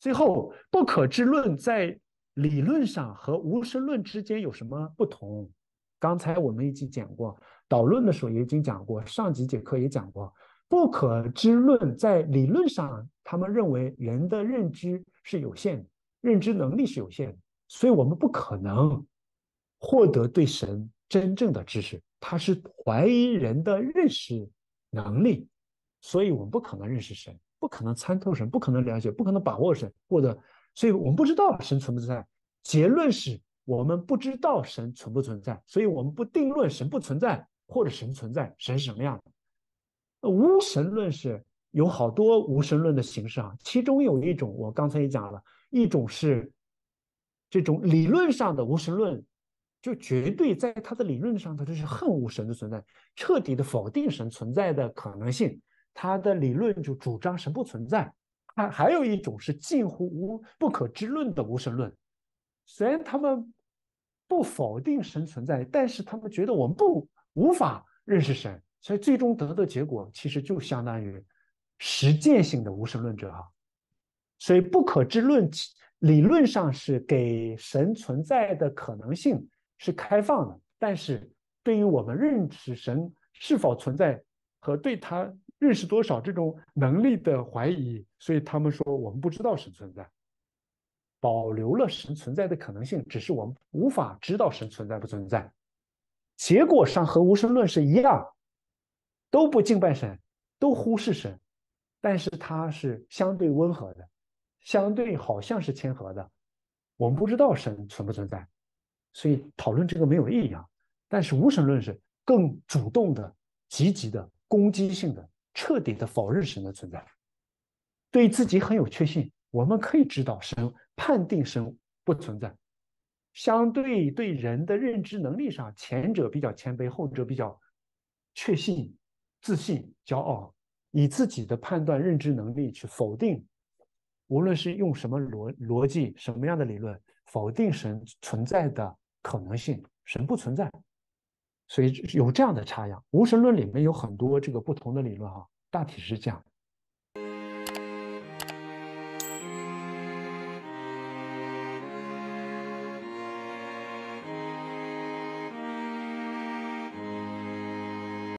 最后，不可知论在理论上和无神论之间有什么不同？刚才我们一起讲过，导论的时候也已经讲过，上几节课也讲过。不可知论在理论上，他们认为人的认知是有限的，认知能力是有限的，所以我们不可能获得对神真正的知识。他是怀疑人的认识能力，所以我们不可能认识神。不可能参透神，不可能了解，不可能把握神，或者，所以我们不知道神存不存在。结论是，我们不知道神存不存在，所以我们不定论神不存在或者神存在，神是什么样的。无神论是有好多无神论的形式啊，其中有一种，我刚才也讲了，一种是这种理论上的无神论，就绝对在他的理论上，他就是恨无神的存在，彻底的否定神存在的可能性。他的理论就主张神不存在，啊，还有一种是近乎无不可知论的无神论。虽然他们不否定神存在，但是他们觉得我们不无法认识神，所以最终得的结果其实就相当于实践性的无神论者哈。所以不可知论理论上是给神存在的可能性是开放的，但是对于我们认识神是否存在和对他。认识多少这种能力的怀疑，所以他们说我们不知道神存在，保留了神存在的可能性，只是我们无法知道神存在不存在。结果上和无神论是一样，都不敬拜神，都忽视神，但是他是相对温和的，相对好像是谦和的。我们不知道神存不存在，所以讨论这个没有意义。啊。但是无神论是更主动的、积极的、攻击性的。彻底的否认神的存在，对自己很有确信。我们可以知道，神判定神不存在。相对对人的认知能力上，前者比较谦卑，后者比较确信、自信、骄傲，以自己的判断认知能力去否定，无论是用什么逻逻辑、什么样的理论否定神存在的可能性，神不存在。所以有这样的差异。无神论里面有很多这个不同的理论哈。大体是这样。